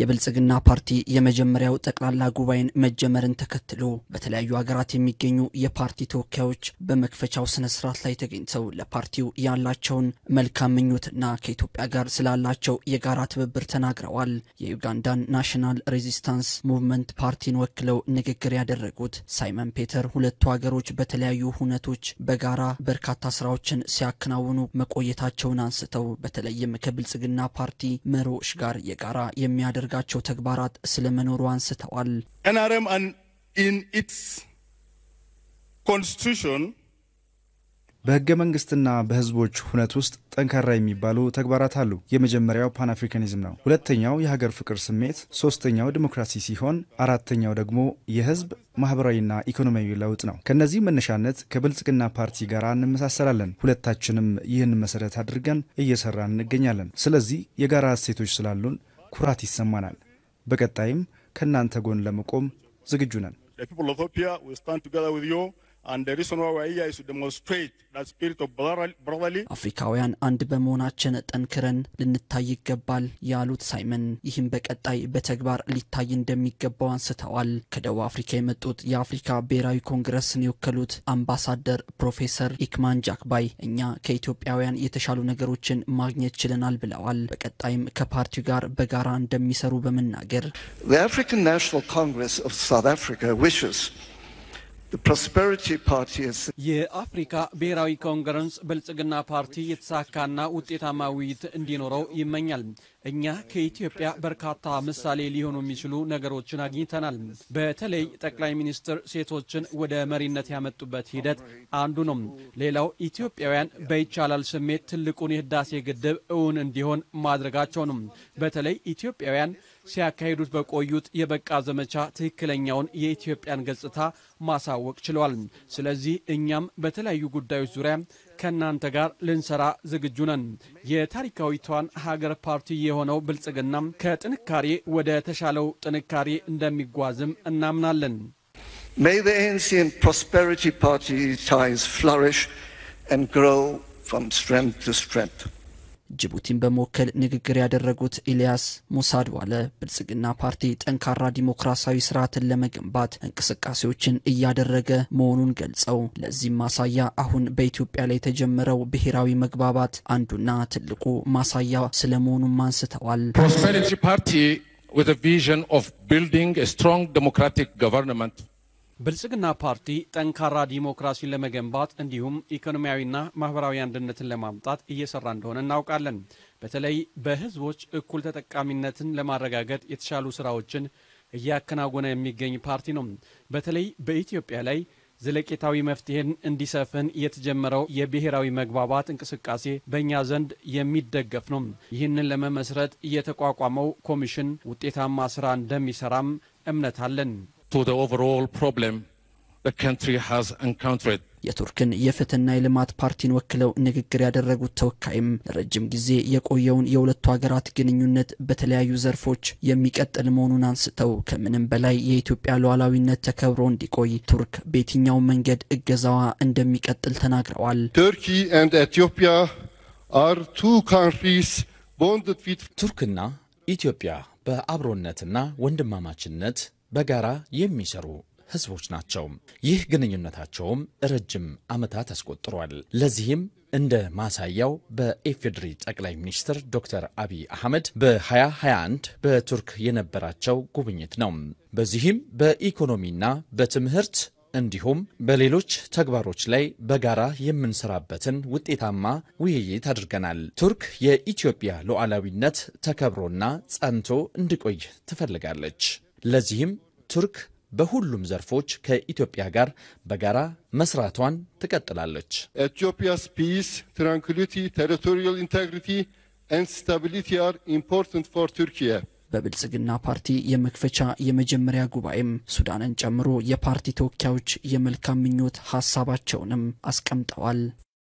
የብልጽግና ፓርቲ የመጀመሪያው ጠቅላላ ጉባኤን መጀመርን ተከትሎ በተለያዩ ሀገራት የሚገኙ የፓርቲ ተወካዮች በመክፈቻው ስነ ስርዓት ላይ ተገኝተው ለፓርቲው ያላቸውን መልካም ምኞትና ከኢትዮጵያ ጋር ስላላቸው የጋራ ትብብር ተናግረዋል። የዩጋንዳን ናሽናል ሬዚስታንስ ሙቭመንት ፓርቲን ወክለው ንግግር ያደረጉት ሳይመን ፔተር ሁለቱ ሀገሮች በተለያዩ ሁነቶች በጋራ በርካታ ስራዎችን ሲያከናውኑ መቆየታቸውን አንስተው በተለይም ከብልጽግና ፓርቲ መሪዎች ጋር የጋራ የሚያደርግ የሚያደርጋቸው ተግባራት ስለመኖሩ አንስተዋል። በህገ መንግስትና በህዝቦች ሁነት ውስጥ ጠንካራ የሚባሉ ተግባራት አሉ። የመጀመሪያው ፓን አፍሪካኒዝም ነው። ሁለተኛው የሀገር ፍቅር ስሜት፣ ሶስተኛው ዲሞክራሲ ሲሆን አራተኛው ደግሞ የህዝብ ማህበራዊና ኢኮኖሚያዊ ለውጥ ነው። ከእነዚህ መነሻነት ከብልጽግና ፓርቲ ጋር እንመሳሰላለን። ሁለታችንም ይህን መሰረት አድርገን እየሰራን እንገኛለን። ስለዚህ የጋራ እሴቶች ስላሉን ኩራት ይሰማናል። በቀጣይም ከእናንተ ጎን ለመቆም ዝግጁ ነን። አፍሪካውያን አንድ በመሆናችን ጠንክረን ልንታይ ይገባል ያሉት ሳይመን ይህም በቀጣይ በተግባር ሊታይ እንደሚገባው አንስተዋል። ከደቡብ አፍሪካ የመጡት የአፍሪካ ብሔራዊ ኮንግረስን የወከሉት አምባሳደር ፕሮፌሰር ኢክማን ጃክባይ እኛ ከኢትዮጵያውያን የተሻሉ ነገሮችን ማግኘት ችለናል ብለዋል። በቀጣይም ከፓርቲው ጋር በጋራ እንደሚሰሩ በመናገር የአፍሪካ ብሔራዊ ኮንግረስ ብልጽግና ፓርቲ የተሳካና ውጤታማ ውይይት እንዲኖረው ይመኛል። እኛ ከኢትዮጵያ በርካታ ምሳሌ ሊሆኑ የሚችሉ ነገሮችን አግኝተናል። በተለይ ጠቅላይ ሚኒስትር ሴቶችን ወደ መሪነት ያመጡበት ሂደት አንዱ ነው። ሌላው ኢትዮጵያውያን በይቻላል ስሜት ትልቁን የህዳሴ ግድብ እውን እንዲሆን ማድረጋቸው ነው። በተለይ ኢትዮጵያውያን ሲያካሂዱት በቆዩት የበቃ ዘመቻ ትክክለኛውን የኢትዮጵያን ገጽታ ማሳወቅ ችለዋል። ስለዚህ እኛም በተለያዩ ጉዳዮች ዙሪያ ከእናንተ ጋር ልንሰራ ዝግጁ ነን። የታሪካዊቷን ሀገር ፓርቲ የሆነው ብልጽግና ከጥንካሬ ወደ ተሻለው ጥንካሬ እንደሚጓዝም እናምናለን። May the ANC and Prosperity Party ties flourish and grow from strength to strength. ጅቡቲን በመወከል ንግግር ያደረጉት ኢልያስ ዋለ ብልጽግና ፓርቲ ጠንካራ ዲሞክራሲያዊ ስርዓትን ለመገንባት እንቅስቃሴዎችን እያደረገ መሆኑን ገልጸው ለዚህም ማሳያ አሁን በኢትዮጵያ ላይ የተጀመረው ብሔራዊ መግባባት አንዱና ትልቁ ማሳያ ስለመሆኑም አንስተዋል። ፕሮስፐሪቲ ፓርቲ ዊዝ ቪዥን ኦፍ ቢልዲንግ ስትሮንግ ዲሞክራቲክ ገቨርንመንት ብልጽግና ፓርቲ ጠንካራ ዲሞክራሲን ለመገንባት እንዲሁም ኢኮኖሚያዊና ማህበራዊ አንድነትን ለማምጣት እየሰራ እንደሆነ እናውቃለን። በተለይ በህዝቦች እኩል ተጠቃሚነትን ለማረጋገጥ የተሻሉ ስራዎችን እያከናወነ የሚገኝ ፓርቲ ነው። በተለይ በኢትዮጵያ ላይ ዘለቄታዊ መፍትሄን እንዲሰፍን የተጀመረው የብሔራዊ መግባባት እንቅስቃሴ በእኛ ዘንድ የሚደገፍ ነው። ይህንን ለመመስረት የተቋቋመው ኮሚሽን ውጤታማ ስራ እንደሚሰራም እምነት አለን። የቱርክን የፍትህና የልማት ፓርቲን ወክለው ንግግር ያደረጉት ተወካይም ለረጅም ጊዜ የቆየውን የሁለቱ ሀገራት ግንኙነት በተለያዩ ዘርፎች የሚቀጥል መሆኑን አንስተው ከምንም በላይ የኢትዮጵያ ሉዓላዊነት ተከብሮ እንዲቆይ ቱርክ በየትኛው መንገድ እገዛዋ እንደሚቀጥል ተናግረዋል። ቱርኪ ኤንድ ኢትዮጵያ አር ቱ ካንትሪስ ቦንድድ ዊዝ ቱርክና ኢትዮጵያ በአብሮነትና ወንድማማችነት በጋራ የሚሰሩ ህዝቦች ናቸው። ይህ ግንኙነታቸውም ረጅም ዓመታት አስቆጥሯል። ለዚህም እንደ ማሳያው በኢፌዴሪ ጠቅላይ ሚኒስትር ዶክተር አብይ አህመድ በ2021 በቱርክ የነበራቸው ጉብኝት ነው። በዚህም በኢኮኖሚና በትምህርት እንዲሁም በሌሎች ተግባሮች ላይ በጋራ የምንሰራበትን ውጤታማ ውይይት አድርገናል። ቱርክ የኢትዮጵያ ሉዓላዊነት ተከብሮና ጸንቶ እንዲቆይ ትፈልጋለች። ለዚህም ቱርክ በሁሉም ዘርፎች ከኢትዮጵያ ጋር በጋራ መስራቷን ትቀጥላለች። ኢትዮጵያስ ፒስ ትራንኩሊቲ ቴሪቶሪያል ኢንቴግሪቲ ኤንድ ስታቢሊቲ አር ኢምፖርታንት ፎር ቱርኪያ። በብልጽግና ፓርቲ የመክፈቻ የመጀመሪያ ጉባኤም ሱዳንን ጨምሮ የፓርቲ ተወካዮች የመልካም ምኞት ሀሳባቸውንም አስቀምጠዋል።